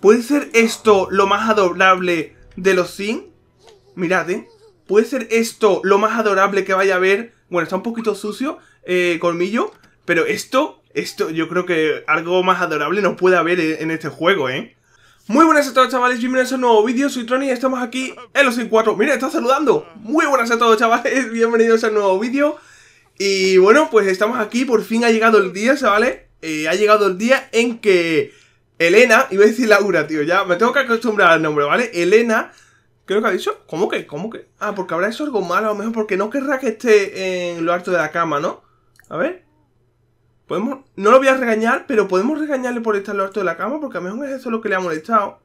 ¿Puede ser esto lo más adorable de los Sin? Mirad, ¿eh? ¿Puede ser esto lo más adorable que vaya a haber? Bueno, está un poquito sucio, eh, colmillo. Pero esto, esto, yo creo que algo más adorable no puede haber en este juego, ¿eh? Muy buenas a todos chavales, bienvenidos a un nuevo vídeo, soy Tronny y estamos aquí en los Sims 4 Mira, está saludando Muy buenas a todos chavales, bienvenidos a un nuevo vídeo Y bueno, pues estamos aquí, por fin ha llegado el día, chavales eh, Ha llegado el día en que Elena, iba a decir Laura, tío, ya me tengo que acostumbrar al nombre, ¿vale? Elena, creo que ha dicho, ¿cómo que? ¿Cómo que? Ah, porque habrá hecho algo malo, a lo mejor porque no querrá que esté en lo alto de la cama, ¿no? A ver. Podemos, no lo voy a regañar, pero podemos regañarle por estar en lo alto de la cama, porque a lo mejor es eso lo que le ha molestado.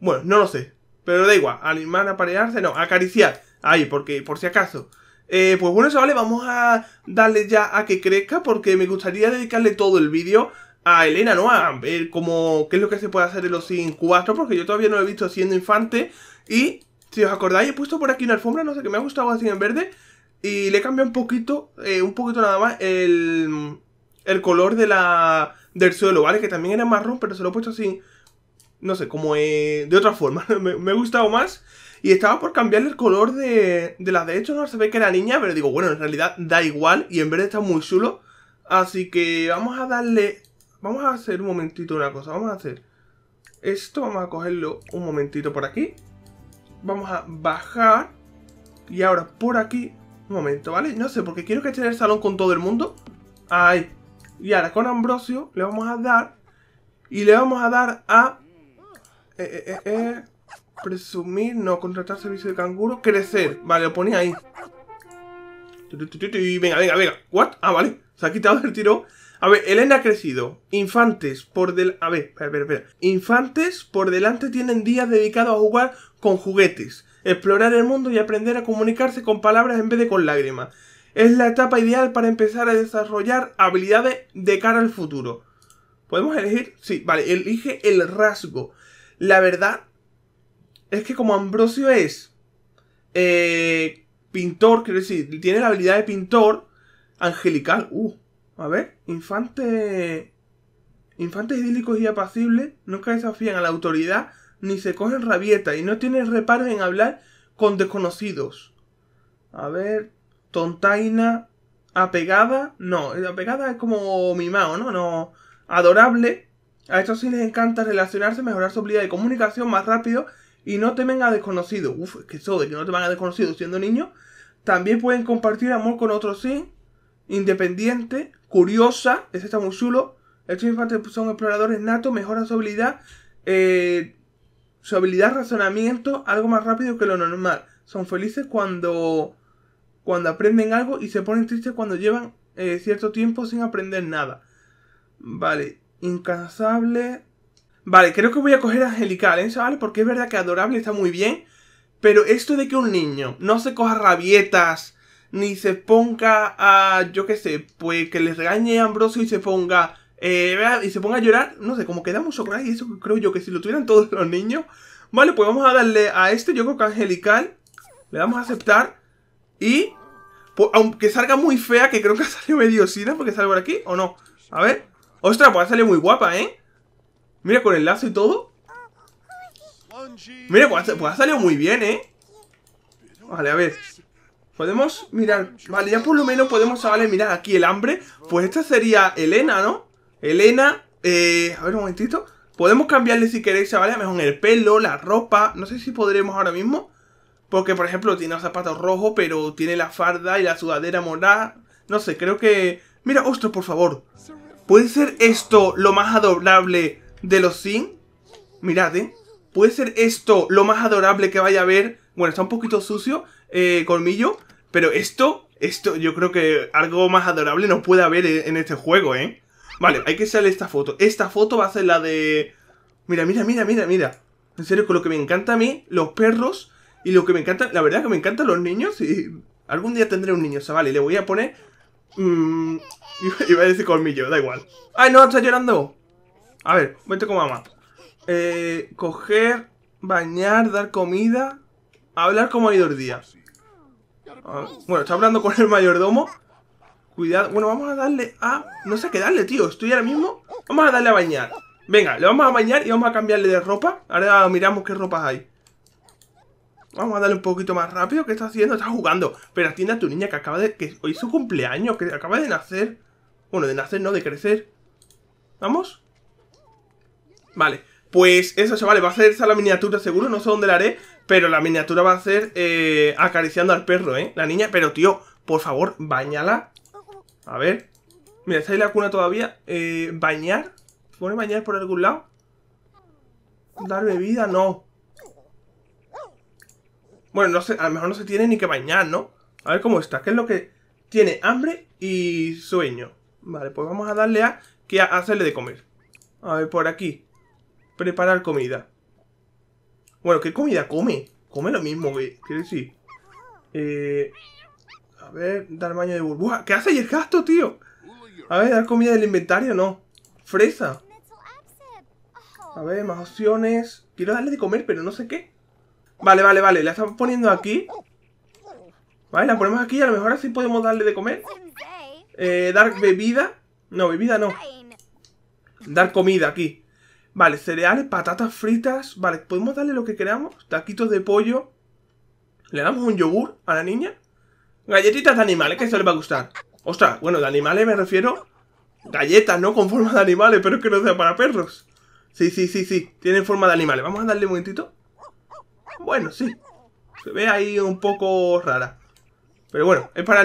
Bueno, no lo sé. Pero da igual, animar, aparearse, no, acariciar. Ahí, porque, por si acaso. Eh, pues bueno, vale, vamos a darle ya a que crezca porque me gustaría dedicarle todo el vídeo a Elena A ver eh, cómo qué es lo que se puede hacer de los Sims 4, porque yo todavía no lo he visto siendo infante. Y si os acordáis, he puesto por aquí una alfombra, no sé, que me ha gustado así en verde. Y le he cambiado un poquito, eh, un poquito nada más, el, el color de la, del suelo, ¿vale? Que también era marrón, pero se lo he puesto así, no sé, como eh, de otra forma. me, ha gustado más. Y estaba por cambiarle el color de, de las de hecho, no se ve que era niña, pero digo, bueno, en realidad da igual y en verde está muy chulo. Así que vamos a darle vamos a hacer un momentito una cosa, vamos a hacer esto, vamos a cogerlo un momentito por aquí, vamos a bajar y ahora por aquí, un momento, ¿vale? No sé, porque quiero que esté en el salón con todo el mundo, ahí, y ahora con Ambrosio le vamos a dar y le vamos a dar a... Eh, eh, eh, eh presumir, no, contratar servicio de canguro, crecer, vale, lo ponía ahí. Venga, venga, venga. ¿What? Ah, vale. Se ha quitado el tiro a ver, Elena ha crecido. Infantes por del... A ver, Infantes por delante tienen días dedicados a jugar con juguetes, explorar el mundo y aprender a comunicarse con palabras en vez de con lágrimas. Es la etapa ideal para empezar a desarrollar habilidades de cara al futuro. ¿Podemos elegir? Sí, vale, elige el rasgo. La verdad es que como Ambrosio es eh, pintor, quiero decir, tiene la habilidad de pintor angelical. Uh, a ver, infantes. Infantes idílicos y apacibles nunca desafían a la autoridad ni se cogen rabietas. y no tienen reparos en hablar con desconocidos. A ver, tontaina, apegada, no, apegada es como mimado, ¿no? No, adorable. A estos sí les encanta relacionarse, mejorar su habilidad de comunicación más rápido y no temen a desconocidos. Uf, que eso de que no van a desconocidos siendo niños. También pueden compartir amor con otros sí, independiente, curiosa, ese está muy chulo. Estos infantes son exploradores natos, mejoran su habilidad, eh, su habilidad razonamiento algo más rápido que lo normal. Son felices cuando, cuando aprenden algo y se ponen tristes cuando llevan eh, cierto tiempo sin aprender nada. Vale, incansable. Vale, creo que voy a coger Angelical, ¿eh, Porque es verdad que Adorable está muy bien. Pero esto de que un niño no se coja rabietas ni se ponga a, yo qué sé, pues que les regañe a Ambrosio y se ponga, eh, y se ponga a llorar, no sé, como que da mucho y eso creo yo que si lo tuvieran todos los niños. Vale, pues vamos a darle a este, yo creo que angelical, le vamos a aceptar, y, pues, aunque salga muy fea, que creo que ha salido mediocina, porque sale por aquí, o no, a ver, ostras, pues ha salido muy guapa, ¿eh? Mira, con el lazo y todo. Mira, pues ha pues salido muy bien, ¿eh? Vale, a ver. Podemos mirar, vale, ya por lo menos podemos, ah, vale mirar aquí el hambre Pues esta sería Elena, ¿no? Elena, eh, a ver un momentito Podemos cambiarle si queréis, vale a mejor el pelo, la ropa No sé si podremos ahora mismo Porque, por ejemplo, tiene los zapatos rojos, pero tiene la farda y la sudadera morada No sé, creo que... Mira, ostras, por favor ¿Puede ser esto lo más adorable de los Sin? Mirad, ¿eh? ¿Puede ser esto lo más adorable que vaya a ver? Bueno, está un poquito sucio, eh, colmillo pero esto, esto yo creo que algo más adorable no puede haber en este juego, ¿eh? Vale, hay que salir esta foto. Esta foto va a ser la de... Mira, mira, mira, mira, mira. En serio, con lo que me encanta a mí, los perros y lo que me encanta, la verdad que me encantan los niños y algún día tendré un niño, sea, vale, le voy a poner... Mmm, iba a decir colmillo, da igual. ¡Ay, no, está llorando! A ver, vente con mamá. Eh, coger, bañar, dar comida, hablar como hay dos días. día. Ah, bueno, está hablando con el mayordomo. Cuidado. Bueno, vamos a darle a... No sé qué darle, tío. Estoy ahora mismo... Vamos a darle a bañar. Venga, le vamos a bañar y vamos a cambiarle de ropa. Ahora miramos qué ropa hay. Vamos a darle un poquito más rápido. ¿Qué está haciendo? Está jugando. Pero atiende a tu niña que acaba de... Que hoy es su cumpleaños, que acaba de nacer. Bueno, de nacer, no, de crecer. ¿Vamos? Vale. Pues eso, vale. va a ser esa la miniatura seguro. No sé dónde la haré. Pero la miniatura va a ser eh, acariciando al perro, ¿eh? La niña, pero tío, por favor, bañala. A ver. Mira, está ahí la cuna todavía. Eh, bañar. ¿Pone bañar por algún lado? ¿Dar bebida? No. Bueno, no sé, a lo mejor no se tiene ni que bañar, ¿no? A ver cómo está. ¿Qué es lo que tiene? Hambre y sueño. Vale, pues vamos a darle a que hacerle de comer. A ver, por aquí. Preparar comida. Bueno, ¿qué comida come? Come lo mismo, güey. quiere decir. Eh, a ver, dar baño de burbuja. ¿Qué hace y el gasto, tío? A ver, dar comida del inventario, no. Fresa. A ver, más opciones. Quiero darle de comer, pero no sé qué. Vale, vale, vale. La estamos poniendo aquí. Vale, la ponemos aquí. y A lo mejor así podemos darle de comer. Eh, dar bebida. No, bebida no. Dar comida aquí. Vale, cereales, patatas fritas. Vale, podemos darle lo que queramos. Taquitos de pollo. Le damos un yogur a la niña. Galletitas de animales, que eso le va a gustar. Ostras, bueno, de animales me refiero... Galletas, no con forma de animales, pero que no sea para perros. Sí, sí, sí, sí. Tienen forma de animales. Vamos a darle un momentito. Bueno, sí. Se ve ahí un poco rara. Pero bueno, es para,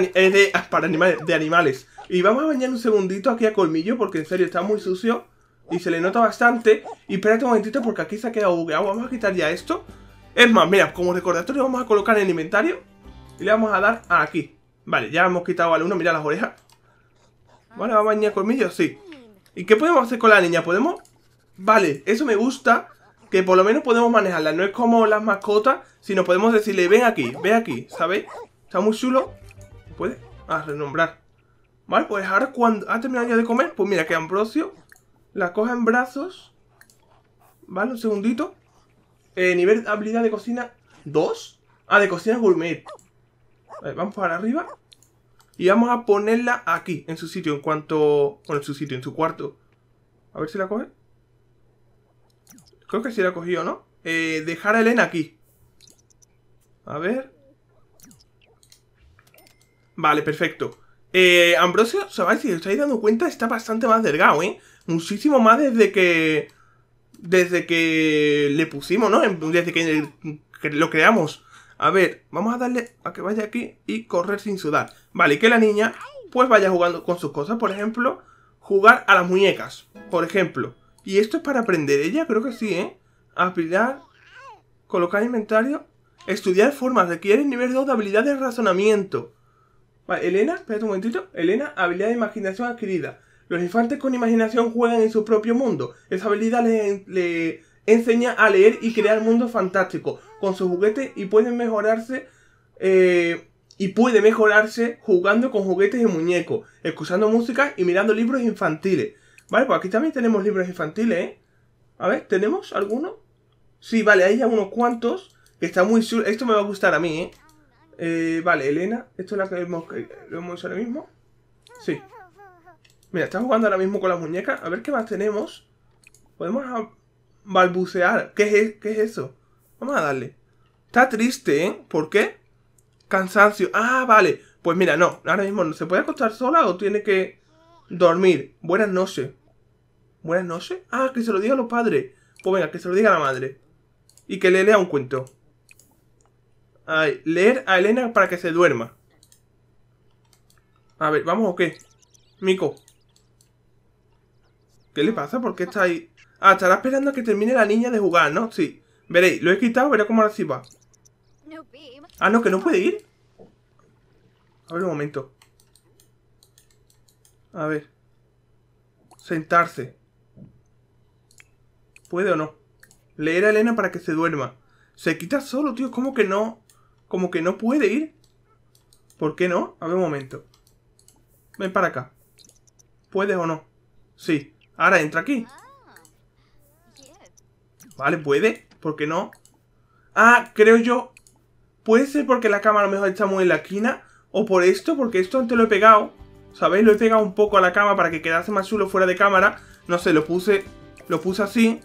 para animales, de animales. Y vamos a bañar un segundito aquí a Colmillo, porque en serio está muy sucio y se le nota bastante. Y espérate un momentito porque aquí se ha quedado bugueado. Vamos a quitar ya esto. Es más, mira, como recordatorio vamos a colocar en el inventario y le vamos a dar aquí. Vale, ya hemos quitado al uno, mira las orejas. Vale, va a bañar colmillos, sí. ¿Y qué podemos hacer con la niña? ¿Podemos...? Vale, eso me gusta, que por lo menos podemos manejarla. No es como las mascotas, sino podemos decirle, ven aquí, ven aquí, ¿sabéis? Está muy chulo. ¿Puede? Ah, renombrar. Vale, pues ahora cuando ha terminado ya de comer, pues mira que Ambrosio la coja en brazos. Vale, un segundito. Eh, nivel de habilidad de cocina 2. Ah, de cocina gourmet. ver, vamos para arriba. Y vamos a ponerla aquí, en su sitio, en cuanto... Bueno, en su sitio, en su cuarto. A ver si la coge. Creo que sí la cogió, ¿no? Eh, dejar a Elena aquí. A ver. Vale, perfecto. Eh, Ambrosio, sabéis, si os estáis dando cuenta, está bastante más delgado, ¿eh? Muchísimo más desde que... Desde que le pusimos, ¿no? Desde que, lo creamos. A ver, vamos a darle a que vaya aquí y correr sin sudar. Vale, y que la niña pues vaya jugando con sus cosas. Por ejemplo, jugar a las muñecas. Por ejemplo. Y esto es para aprender ella, creo que sí, ¿eh? Aspirar, colocar inventario, estudiar formas, requiere nivel 2 de habilidad de razonamiento. Vale, Elena, espérate un momentito. Elena, habilidad de imaginación adquirida. Los infantes con imaginación juegan en su propio mundo. Esa habilidad les, enseña a leer y crear mundos fantásticos con sus juguetes y pueden mejorarse. Eh, y puede mejorarse jugando con juguetes y muñecos, escuchando música y mirando libros infantiles. Vale, pues aquí también tenemos libros infantiles, ¿eh? A ver, ¿tenemos alguno? Sí, vale, hay algunos cuantos que está muy Esto me va a gustar a mí, ¿eh? Eh, vale, Elena, esto es la que vemos eh, ahora mismo. Sí. Mira, está jugando ahora mismo con las muñecas. A ver qué más tenemos. Podemos balbucear. ¿Qué es, ¿Qué es eso? Vamos a darle. Está triste, ¿eh? ¿Por qué? Cansancio. Ah, vale. Pues mira, no. Ahora mismo no se puede acostar sola o tiene que dormir. Buenas noches. Buenas noches. Ah, que se lo diga a los padres. Pues venga, que se lo diga a la madre. Y que le lea un cuento leer a Elena para que se duerma. A ver, ¿vamos o qué? Mico. ¿Qué le pasa? ¿Por qué está ahí? Ah, estará esperando a que termine la niña de jugar, ¿no? Sí. Veréis, lo he quitado, veré cómo ahora sí va. Ah, no, que no puede ir. A un momento. A ver. Sentarse. ¿Puede o no? Leer a Elena para que se duerma. Se quita solo, tío. ¿Cómo que no? como que no puede ir. ¿Por qué no? A ver un momento. Ven para acá. ¿Puedes o no? Sí. Ahora entra aquí. Vale, puede. ¿Por qué no? Ah, creo yo. Puede ser porque la cámara a lo mejor está muy en la esquina. O por esto, porque esto antes lo he pegado. ¿Sabéis? Lo he pegado un poco a la cama para que quedase más chulo fuera de cámara. No sé, lo puse. Lo puse así.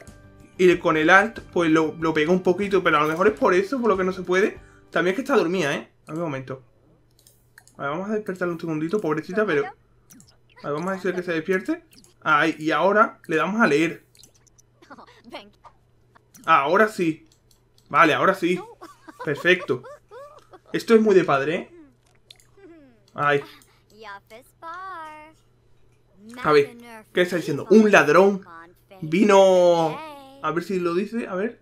Y con el alt, pues lo, lo pegó un poquito. Pero a lo mejor es por eso, por lo que no se puede. También es que está dormida, ¿eh? A ver, un momento. A ver, vamos a despertarle un segundito, pobrecita, pero... A ver, vamos a decir que se despierte. Ay, y ahora le damos a leer. ahora sí. Vale, ahora sí. Perfecto. Esto es muy de padre, ¿eh? Ay. A ver, ¿qué está diciendo? Un ladrón vino... A ver si lo dice, a ver.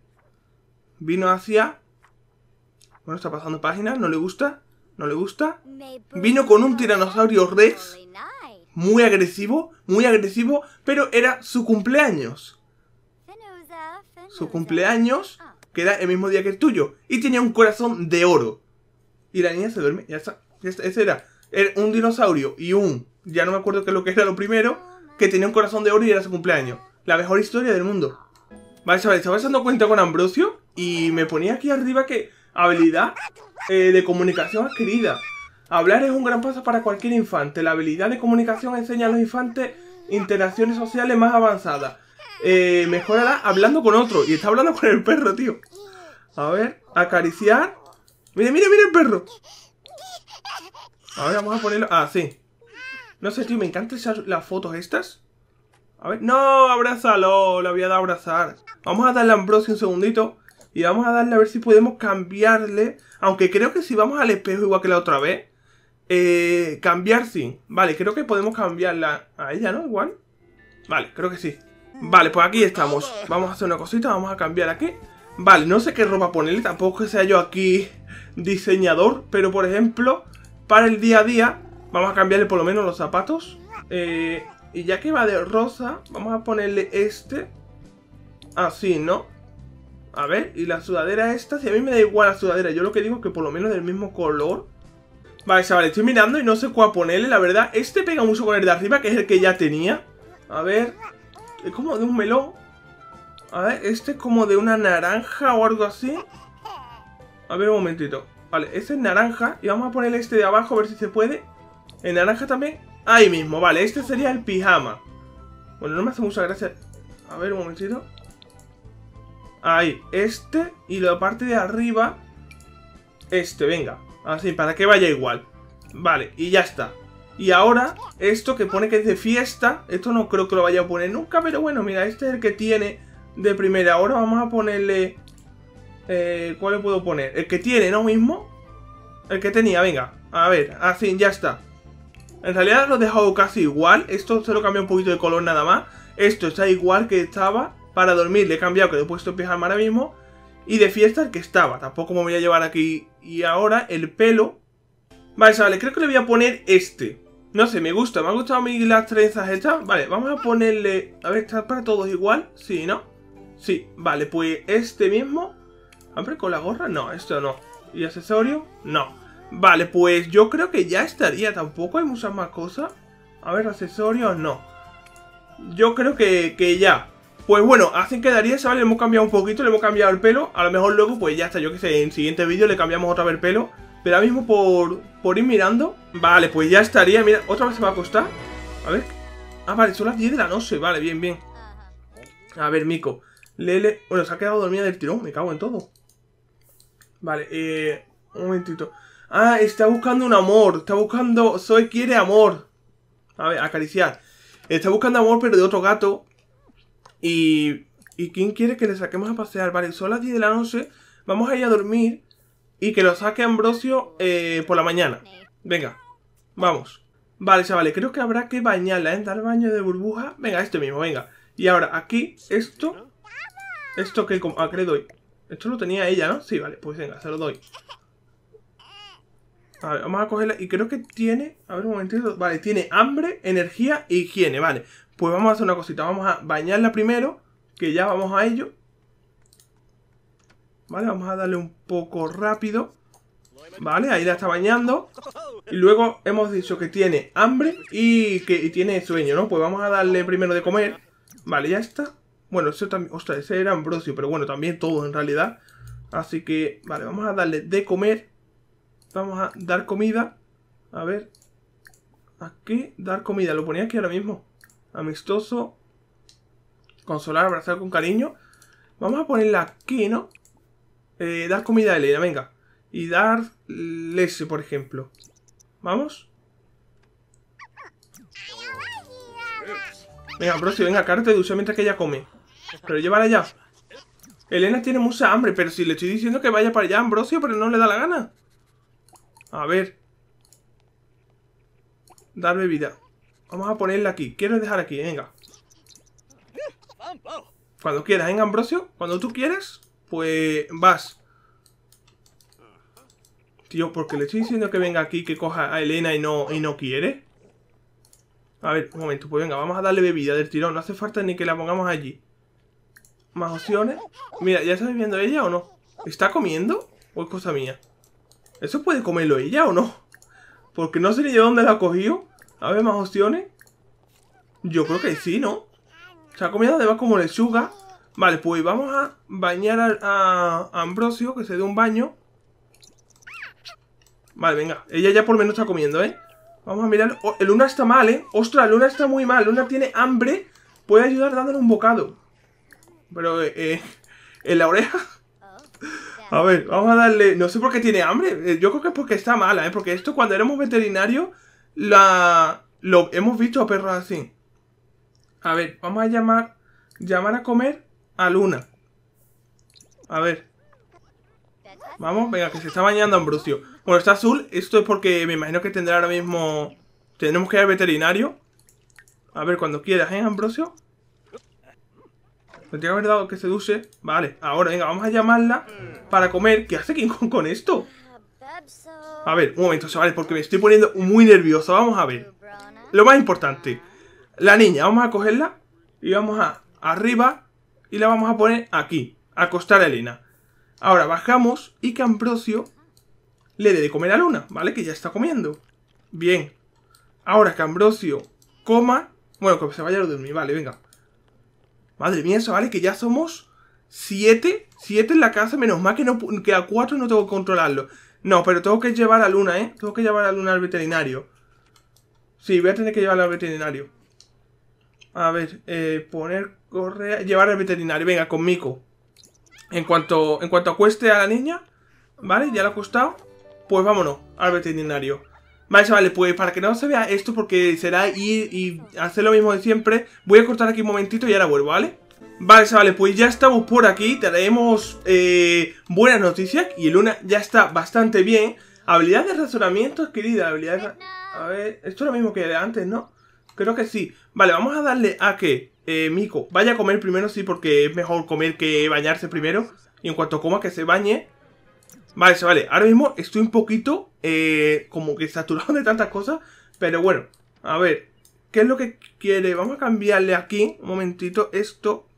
Vino hacia bueno, está pasando página, no le gusta, no le gusta. Vino con un tiranosaurio rex muy agresivo, muy agresivo, pero era su cumpleaños. Su cumpleaños, ah. que era el mismo día que el tuyo, y tenía un corazón de oro. Y la niña se duerme, ya está, Ese era, un dinosaurio y un, ya no me acuerdo qué es lo que era lo primero, que tenía un corazón de oro y era su cumpleaños. La mejor historia del mundo. Vale, estaba pasando cuenta con Ambrosio? Y me ponía aquí arriba que habilidad eh, de comunicación adquirida. Hablar es un gran paso para cualquier infante. La habilidad de comunicación enseña a los infantes interacciones sociales más avanzadas. Eh, mejorará hablando con otro. Y está hablando con el perro, tío. A ver, acariciar. Mire, mire, mire el perro. A ver, vamos a ponerlo. Ah, sí. No sé, tío, me encantan las fotos estas. A ver, no, abrázalo, la había dado a abrazar. Vamos a darle a Ambrosio un segundito y vamos a darle a ver si podemos cambiarle. Aunque creo que si vamos al espejo igual que la otra vez, eh, cambiar sí. Vale, creo que podemos cambiarla a ella, ¿no? Igual. Vale, creo que sí. Vale, pues aquí estamos. Vamos a hacer una cosita, vamos a cambiar aquí. Vale, no sé qué ropa ponerle, tampoco que sea yo aquí diseñador, pero por ejemplo, para el día a día, vamos a cambiarle por lo menos los zapatos. Eh, y ya que va de rosa, vamos a ponerle este. Así, ¿no? A ver, y la sudadera esta, si a mí me da igual la sudadera, yo lo que digo es que por lo menos del mismo color. Vale, chaval, estoy mirando y no sé cuál ponerle, la verdad. Este pega mucho con el de arriba, que es el que ya tenía. A ver, es como de un melón. A ver, este es como de una naranja o algo así. A ver, un momentito. Vale, este es naranja y vamos a ponerle este de abajo a ver si se puede. En naranja también. Ahí mismo, vale, este sería el pijama. Bueno, no me hace mucha gracia. A ver, un momentito. Ahí, este y la parte de arriba, este, venga. Así, para que vaya igual. Vale, y ya está. Y ahora, esto que pone que es de fiesta, esto no creo que lo vaya a poner nunca, pero bueno, mira, este es el que tiene de primera. hora. vamos a ponerle... Eh, ¿Cuál le puedo poner? El que tiene, ¿no mismo? El que tenía, venga. A ver, así, ya está. En realidad lo he dejado casi igual. Esto se lo un poquito de color nada más. Esto está igual que estaba para dormir le he cambiado, que le he puesto en pijama ahora mismo. Y de fiesta el que estaba. Tampoco me voy a llevar aquí. Y ahora el pelo. Vale, vale, creo que le voy a poner este. No sé, me gusta. Me han gustado a las trenzas estas. Vale, vamos a ponerle... A ver, ¿está para todos igual? Sí, ¿no? Sí, vale, pues este mismo. ¿Hombre, con la gorra? No, esto no. ¿Y accesorio? No. Vale, pues yo creo que ya estaría. Tampoco hay muchas más cosas. A ver, accesorios no. Yo creo que, que ya. Pues bueno, así quedaría, ¿sabes? Le hemos cambiado un poquito, le hemos cambiado el pelo. A lo mejor luego, pues ya está, yo que sé, en el siguiente vídeo le cambiamos otra vez el pelo. Pero ahora mismo por, por ir mirando... Vale, pues ya estaría, mira, otra vez se va a acostar. A ver... Ah, vale, son las 10 de la noche, vale, bien, bien. A ver, Mico. Lele... Bueno, se ha quedado dormida del tirón, me cago en todo. Vale, eh... Un momentito. Ah, está buscando un amor, está buscando... Zoe quiere amor. A ver, acariciar. Está buscando amor, pero de otro gato. Y, quién quiere que le saquemos a pasear? Vale, son las 10 de la noche, vamos a ir a dormir y que lo saque Ambrosio eh, por la mañana. Venga, vamos. Vale, chavales, creo que habrá que bañarla, ¿eh? Dar baño de burbuja. Venga, este mismo, venga. Y ahora, aquí, esto... ¿Esto que ¿A ah, qué le doy? Esto lo tenía ella, ¿no? Sí, vale, pues venga, se lo doy. A ver, vamos a cogerla. Y creo que tiene... A ver, un momentito. Vale, tiene hambre, energía e higiene, vale. Pues vamos a hacer una cosita. Vamos a bañarla primero, que ya vamos a ello. Vale, vamos a darle un poco rápido. Vale, ahí la está bañando. Y luego hemos dicho que tiene hambre y que tiene sueño, ¿no? Pues vamos a darle primero de comer. Vale, ya está. Bueno, eso también... Ostras, ese era Ambrosio, pero bueno, también todo en realidad. Así que, vale, vamos a darle de comer. Vamos a dar comida. A ver. Aquí, dar comida. Lo ponía aquí ahora mismo. Amistoso. Consolar, abrazar con cariño. Vamos a ponerla aquí, ¿no? Eh, dar comida a Elena, venga. Y dar leche, por ejemplo. ¿Vamos? Venga, Ambrosio, venga, cárate de dulce mientras que ella come. Pero llévala ya. Elena tiene mucha hambre, pero si le estoy diciendo que vaya para allá, Ambrosio, pero no le da la gana. A ver. Dar bebida. Vamos a ponerla aquí. Quiero dejar aquí, venga. Cuando quieras, venga, ¿eh, Ambrosio. Cuando tú quieres, pues vas. Tío, porque le estoy diciendo que venga aquí, que coja a Elena y no, y no quiere. A ver, un momento, pues venga, vamos a darle bebida del tirón. No hace falta ni que la pongamos allí. Más opciones. Mira, ¿ya está viviendo ella o no? ¿Está comiendo? ¿O es cosa mía? ¿Eso puede comerlo ella o no? Porque no sé ni de dónde la ha cogido. A ver, más opciones? Yo creo que sí, ¿no? Se ha de además como lechuga. Vale, pues vamos a bañar a, Ambrosio, que se dé un baño. Vale, venga. Ella ya por menos está comiendo, ¿eh? Vamos a mirar. Oh, el Luna está mal, ¿eh? Ostras, Luna está muy mal. Luna tiene hambre. Puede ayudar dándole un bocado. Pero, eh, eh en la oreja. A ver, vamos a darle... No sé por qué tiene hambre. Eh, yo creo que es porque está mala, ¿eh? Porque esto cuando éramos veterinarios la, lo, hemos visto a perros así. A ver, vamos a llamar, llamar a comer a Luna. A ver. Vamos, venga, que se está bañando Ambrosio. Bueno, está azul. Esto es porque me imagino que tendrá ahora mismo... Tenemos que ir al veterinario. A ver, cuando quieras, ¿eh, Ambrosio? Tendría que haber dado que seduce. Vale, ahora, venga, vamos a llamarla para comer. ¿Qué hace King con esto? A ver, un momento, chavales, porque me estoy poniendo muy nervioso. Vamos a ver. Lo más importante. La niña, vamos a cogerla y vamos a arriba y la vamos a poner aquí, acostar a Elena. Ahora bajamos y Ambrosio le dé de comer a Luna, ¿vale? Que ya está comiendo. Bien. Ahora ambrosio coma. Bueno, que se vaya a dormir, vale, venga. Madre mía, eso, ¿vale? Que ya somos siete. Siete en la casa, menos mal que, no, que a cuatro no tengo que controlarlo. No, pero tengo que llevar a Luna, ¿eh? Tengo que llevar a Luna al veterinario. Sí, voy a tener que llevarla al veterinario. A ver, eh, poner correa... Llevar al veterinario. Venga, conmigo En cuanto, en cuanto acueste a la niña, ¿vale? Ya la ha acostado. Pues vámonos al veterinario. Vale, chavales, pues para que no se vea esto, porque será ir y hacer lo mismo de siempre, voy a cortar aquí un momentito y ahora vuelvo, ¿vale? Vale, vale, pues ya estamos por aquí, traemos eh, buenas noticias y el Luna ya está bastante bien. Habilidad de razonamiento adquirida, habilidad A ver, esto es lo mismo que de antes, ¿no? Creo que sí. Vale, vamos a darle a que eh, Miko vaya a comer primero, sí, porque es mejor comer que bañarse primero. Y en cuanto coma, que se bañe. Vale, se vale. Ahora mismo estoy un poquito eh, como que saturado de tantas cosas. Pero bueno, a ver, ¿qué es lo que quiere? Vamos a cambiarle aquí, un momentito, esto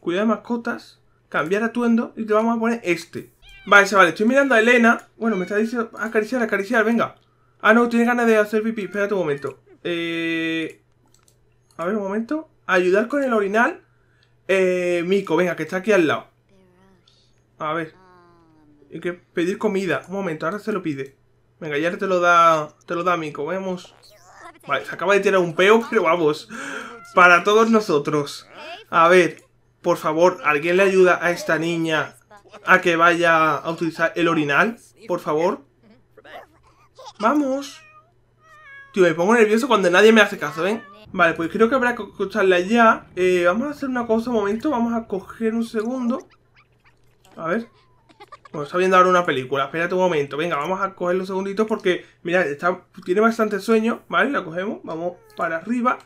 cuidado de mascotas, cambiar atuendo y te vamos a poner este. Vale, vale, estoy mirando a Elena. Bueno, me está diciendo acariciar, acariciar, venga. Ah, no, tiene ganas de hacer pipí, espérate un momento. Eh... A ver, un momento. Ayudar con el orinal. Eh, Mico, venga, que está aquí al lado. A ver. Hay que pedir comida. Un momento, ahora se lo pide. Venga, ya te lo da, te lo da Mico, vemos. Vale, se acaba de tirar un peo, pero vamos. Para todos nosotros. A ver, por favor, ¿alguien le ayuda a esta niña a que vaya a utilizar el orinal? Por favor. Vamos. Tío, me pongo nervioso cuando nadie me hace caso, ¿ven? Vale, pues creo que habrá que escucharla ya. Eh, vamos a hacer una cosa un momento. Vamos a coger un segundo. A ver. Bueno, está viendo ahora una película. Espérate un momento. Venga, vamos a coger los segunditos porque, mira, está, tiene bastante sueño. Vale, la cogemos. Vamos para arriba.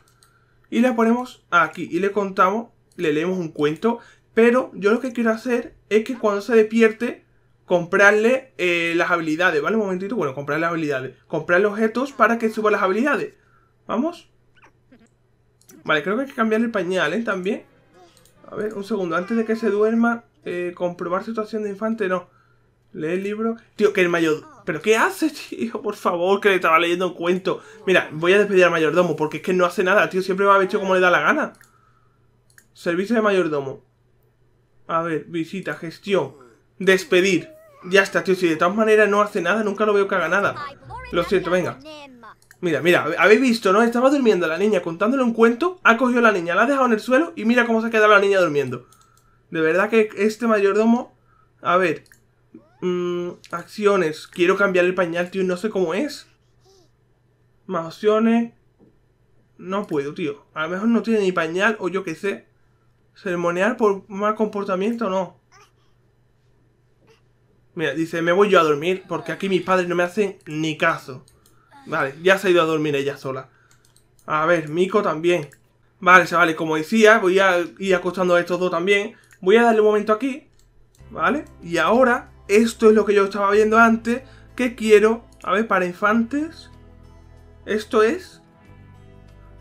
Y la ponemos aquí. Y le contamos le leemos un cuento, pero yo lo que quiero hacer es que cuando se despierte, comprarle eh, las habilidades, ¿vale? Un momentito, bueno, comprarle las habilidades. Comprarle objetos para que suba las habilidades. ¿Vamos? Vale, creo que hay que cambiarle el pañal, ¿eh? También. A ver, un segundo, antes de que se duerma, eh, comprobar situación de infante, no. Lee el libro. Tío, que el mayordomo... ¿Pero qué hace, tío? Por favor, que le estaba leyendo un cuento. Mira, voy a despedir al mayordomo porque es que no hace nada, tío. Siempre va a ver como le da la gana. Servicio de mayordomo. A ver, visita, gestión. Despedir. Ya está, tío. Si de todas maneras no hace nada, nunca lo veo que haga nada. Lo siento, venga. Mira, mira, habéis visto, ¿no? Estaba durmiendo la niña contándole un cuento. Ha cogido a la niña, la ha dejado en el suelo y mira cómo se ha quedado la niña durmiendo. De verdad que este mayordomo... A ver. Mm, acciones. Quiero cambiar el pañal, tío. No sé cómo es. Más opciones. No puedo, tío. A lo mejor no tiene ni pañal o yo qué sé. Sermonear por mal comportamiento, no. Mira, dice, me voy yo a dormir porque aquí mis padres no me hacen ni caso. Vale, ya se ha ido a dormir ella sola. A ver, Miko también. Vale, se vale, como decía, voy a ir acostando a estos dos también. Voy a darle un momento aquí, ¿vale? Y ahora, esto es lo que yo estaba viendo antes, que quiero... A ver, para infantes... Esto es...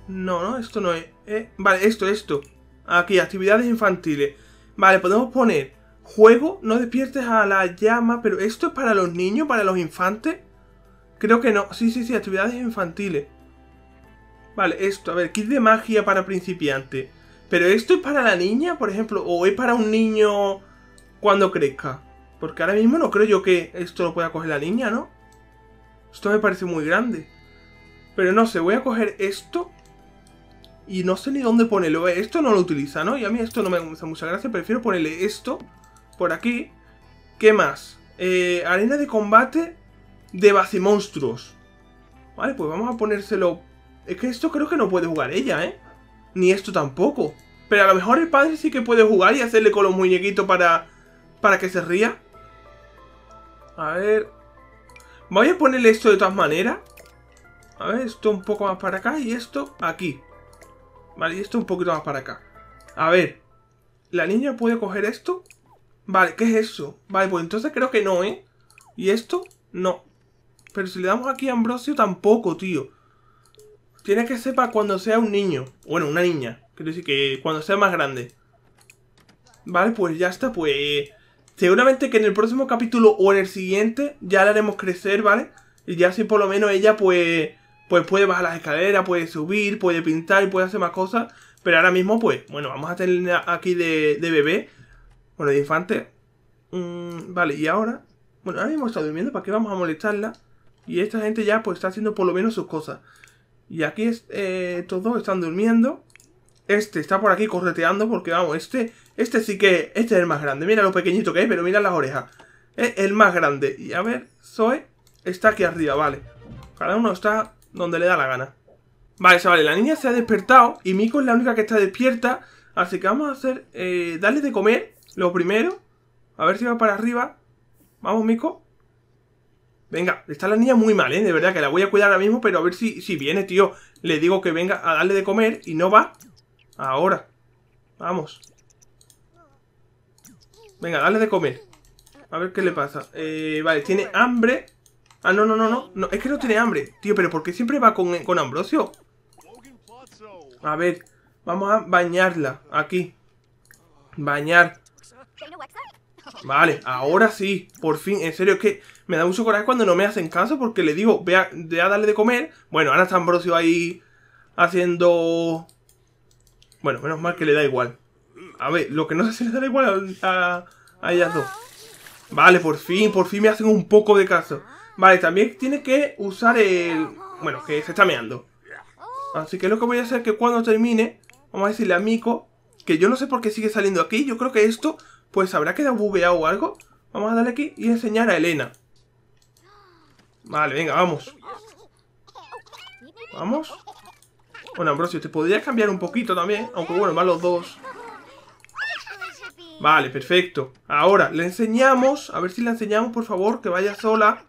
No, no, esto no es... Eh, vale, esto, esto. Aquí, actividades infantiles. Vale, podemos poner juego, no despiertes a la llama, pero esto es para los niños, para los infantes. Creo que no. Sí, sí, sí, actividades infantiles. Vale, esto, a ver, kit de magia para principiante. Pero esto es para la niña, por ejemplo, o es para un niño cuando crezca. Porque ahora mismo no creo yo que esto lo pueda coger la niña, ¿no? Esto me parece muy grande. Pero no sé, voy a coger esto y no sé ni dónde ponerlo. Esto no lo utiliza, ¿no? Y a mí esto no me gusta mucha gracia. Prefiero ponerle esto por aquí. ¿Qué más? Eh, arena de combate de base monstruos. Vale, pues vamos a ponérselo... Es que esto creo que no puede jugar ella, ¿eh? Ni esto tampoco. Pero a lo mejor el padre sí que puede jugar y hacerle con los muñequitos para... Para que se ría. A ver... Voy a ponerle esto de todas maneras. A ver, esto un poco más para acá y esto aquí. Vale, y esto un poquito más para acá. A ver, ¿la niña puede coger esto? Vale, ¿qué es eso? Vale, pues entonces creo que no, ¿eh? ¿Y esto? No. Pero si le damos aquí a Ambrosio, tampoco, tío. Tiene que ser cuando sea un niño. Bueno, una niña. Quiero decir que cuando sea más grande. Vale, pues ya está, pues... Eh, seguramente que en el próximo capítulo o en el siguiente ya la haremos crecer, ¿vale? Y ya así por lo menos ella, pues pues puede bajar las escaleras, puede subir, puede pintar y puede hacer más cosas. Pero ahora mismo, pues, bueno, vamos a tener aquí de, bebé. Bueno, de infante. Mm, vale, y ahora. Bueno, ahora mismo está durmiendo, ¿para qué vamos a molestarla? Y esta gente ya, pues, está haciendo por lo menos sus cosas. Y aquí es, eh, todos están durmiendo. Este está por aquí correteando porque, vamos, este, este sí que, este es el más grande. Mira lo pequeñito que es, pero mira las orejas. Es el más grande. Y a ver, Zoe está aquí arriba, vale. Cada uno está donde le da la gana. Vale, chavales, la niña se ha despertado y Miko es la única que está despierta. Así que vamos a hacer, eh, darle de comer, lo primero. A ver si va para arriba. Vamos, Miko. Venga, está la niña muy mal, ¿eh? De verdad que la voy a cuidar ahora mismo, pero a ver si, si viene, tío. Le digo que venga a darle de comer y no va. Ahora. Vamos. Venga, dale de comer. A ver qué le pasa. Eh, vale, tiene hambre. Ah, no, no, no, no, Es que no tiene hambre. Tío, pero ¿por qué siempre va con, Ambrosio? A ver, vamos a bañarla. Aquí. Bañar. Vale, ahora sí. Por fin, en serio, es que me da mucho coraje cuando no me hacen caso porque le digo, ve a, darle de comer. Bueno, ahora está Ambrosio ahí haciendo... Bueno, menos mal que le da igual. A ver, lo que no sé si le da igual a, a ellas dos. Vale, por fin, por fin me hacen un poco de caso. Vale, también tiene que usar el... Bueno, que se está meando. Así que lo que voy a hacer es que cuando termine, vamos a decirle a Miko, que yo no sé por qué sigue saliendo aquí, yo creo que esto, pues habrá quedado bugueado o algo. Vamos a darle aquí y enseñar a Elena. Vale, venga, vamos. Vamos. Bueno, Ambrosio, te podrías cambiar un poquito también, aunque bueno, van los dos. Vale, perfecto. Ahora, le enseñamos, a ver si le enseñamos, por favor, que vaya sola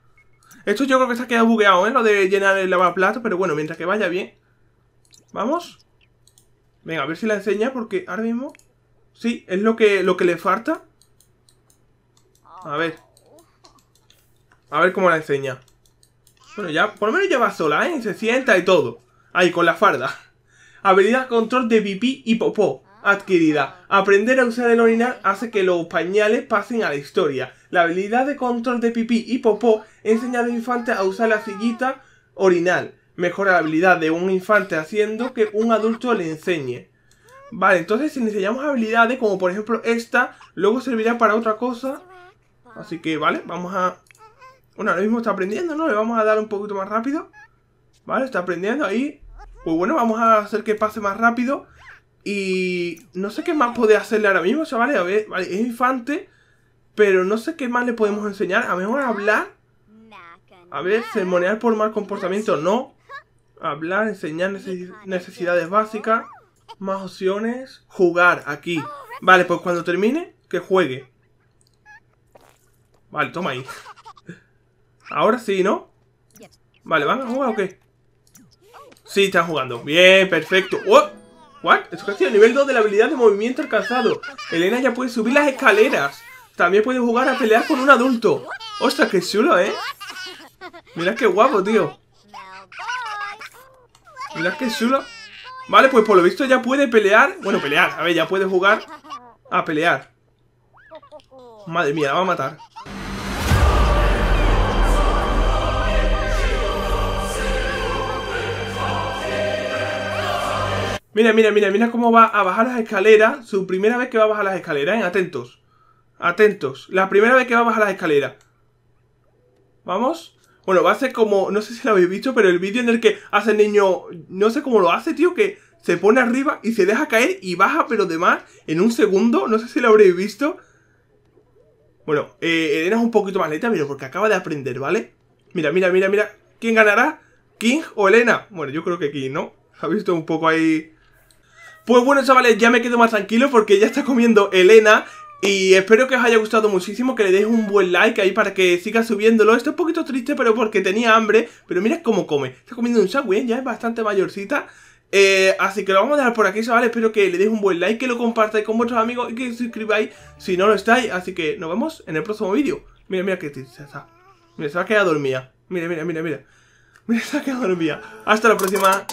esto yo creo que está quedado bugueado, ¿eh? Lo de llenar el lavaplatos, pero bueno, mientras que vaya bien. ¿Vamos? Venga, a ver si la enseña, porque ahora mismo... Sí, es lo que, lo que le falta. A ver. A ver cómo la enseña. Bueno, ya, por lo menos ya va sola, ¿eh? Se sienta y todo. Ahí, con la farda. Habilidad control de pipí y popó. Adquirida. Aprender a usar el orinar hace que los pañales pasen a la historia. La habilidad de control de pipí y popó enseña al infante a usar la sillita orinal. Mejora la habilidad de un infante haciendo que un adulto le enseñe. Vale, entonces si enseñamos habilidades como por ejemplo esta, luego servirá para otra cosa. Así que vale, vamos a... Bueno, ahora mismo está aprendiendo, ¿no? Le vamos a dar un poquito más rápido. Vale, está aprendiendo ahí. Pues bueno, vamos a hacer que pase más rápido. Y no sé qué más puede hacerle ahora mismo, chavales. A ver, vale, es infante. Pero no sé qué más le podemos enseñar. A mejor hablar. A ver, sermonear por mal comportamiento, no. Hablar, enseñar necesidades básicas. Más opciones. Jugar aquí. Vale, pues cuando termine, que juegue. Vale, toma ahí. Ahora sí, ¿no? Vale, ¿van a jugar o qué? Sí, están jugando. Bien, perfecto. ¡Oh! ¿What? Esto casi el nivel 2 de la habilidad de movimiento alcanzado. Elena ya puede subir las escaleras. También puede jugar a pelear con un adulto. ¡Ostras, qué chulo, eh! Mira qué guapo, tío. Mira qué chulo. Vale, pues por lo visto ya puede pelear. Bueno, pelear. A ver, ya puede jugar a pelear. Madre mía, la va a matar. Mira, mira, mira, mira cómo va a bajar las escaleras. Su primera vez que va a bajar las escaleras, ¡en ¿eh? Atentos. Atentos. La primera vez que va a bajar escalera. escaleras. ¿Vamos? Bueno, va a ser como... No sé si lo habéis visto, pero el vídeo en el que hace el niño... No sé cómo lo hace, tío, que se pone arriba y se deja caer y baja, pero de más, en un segundo. No sé si lo habréis visto. Bueno, eh, Elena es un poquito más lenta, pero porque acaba de aprender, ¿vale? Mira, mira, mira, mira. ¿Quién ganará? ¿King o Elena? Bueno, yo creo que King, ¿no? Ha visto un poco ahí... Pues bueno, chavales, ya me quedo más tranquilo porque ya está comiendo Elena y espero que os haya gustado muchísimo, que le deis un buen like ahí para que siga subiéndolo. Esto un poquito triste, pero porque tenía hambre. Pero mira cómo come. Está comiendo un sándwich, ¿eh? ya es bastante mayorcita. Eh, así que lo vamos a dejar por aquí, chavales. Espero que le deis un buen like, que lo compartáis con vuestros amigos y que os suscribáis si no lo estáis. Así que nos vemos en el próximo vídeo. Mira, mira que triste Mira, se ha quedado dormida. Mira, mira, mira, mira. Mira, se ha quedado dormida. Hasta la próxima.